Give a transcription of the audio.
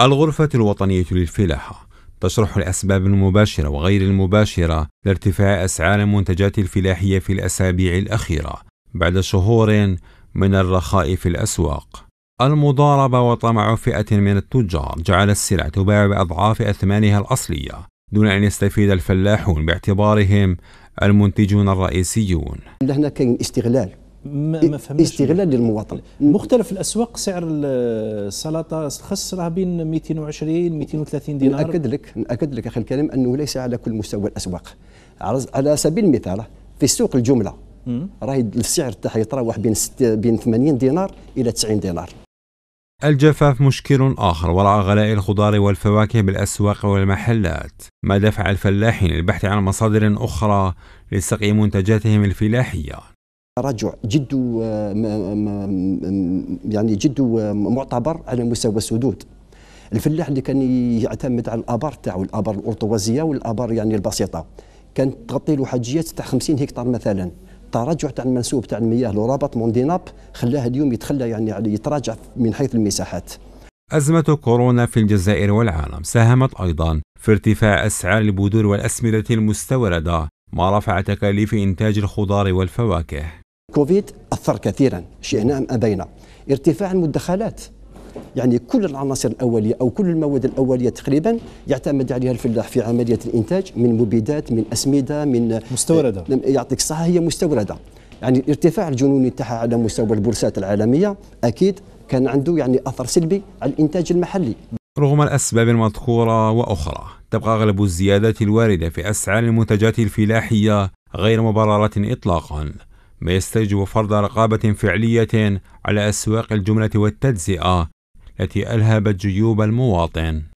الغرفة الوطنية للفلاحة تشرح الأسباب المباشرة وغير المباشرة لارتفاع أسعار المنتجات الفلاحية في الأسابيع الأخيرة بعد شهور من الرخاء في الأسواق. المضاربة وطمع فئة من التجار جعل السلع تباع بأضعاف أثمانها الأصلية دون أن يستفيد الفلاحون باعتبارهم المنتجون الرئيسيون. نحن كاين استغلال ما فهمتش استغلال للمواطن مختلف الاسواق سعر السلطه الخس راه بين 220 230 دينار ناكد لك ناكد لك اخي الكريم انه ليس على كل مستوى الاسواق على سبيل المثال في السوق الجمله راهي السعر تاعها يتراوح بين بين 80 دينار الى 90 دينار الجفاف مشكل آخر وراء غلاء الخضار والفواكه بالأسواق والمحلات ما دفع الفلاحين للبحث عن مصادر أخرى لسقي منتجاتهم الفلاحية تراجع جد آه، يعني جد آه، معتبر على مستوى السدود الفلاح اللي كان يعتمد على الابار تاعو الابار الارطوازيه والابار يعني البسيطه كانت تغطي له حاجيات تاع 50 هكتار مثلا التراجع تاع المنسوب تاع المياه لرابط مونديناب خلاه اليوم يتخلى يعني يتراجع من حيث المساحات أزمة كورونا في الجزائر والعالم ساهمت أيضا في ارتفاع أسعار البذور والأسمدة المستوردة ما رفع تكاليف إنتاج الخضار والفواكه كوفيد أثر كثيرا شئنا أم أبينا ارتفاع المدخلات يعني كل العناصر الأولية أو كل المواد الأولية تقريبا يعتمد عليها الفلاح في عملية الإنتاج من مبيدات من أسمدة من مستوردة يعطيك الصحة هي مستوردة يعني الارتفاع الجنوني تاعها على مستوى البورصات العالمية أكيد كان عنده يعني أثر سلبي على الإنتاج المحلي رغم الأسباب المذكورة وأخرى تبقى أغلب الزيادات الواردة في أسعار المنتجات الفلاحية غير مبررة إطلاقا ما يستوجب فرض رقابة فعلية على أسواق الجملة والتجزئة التي ألهبت جيوب المواطن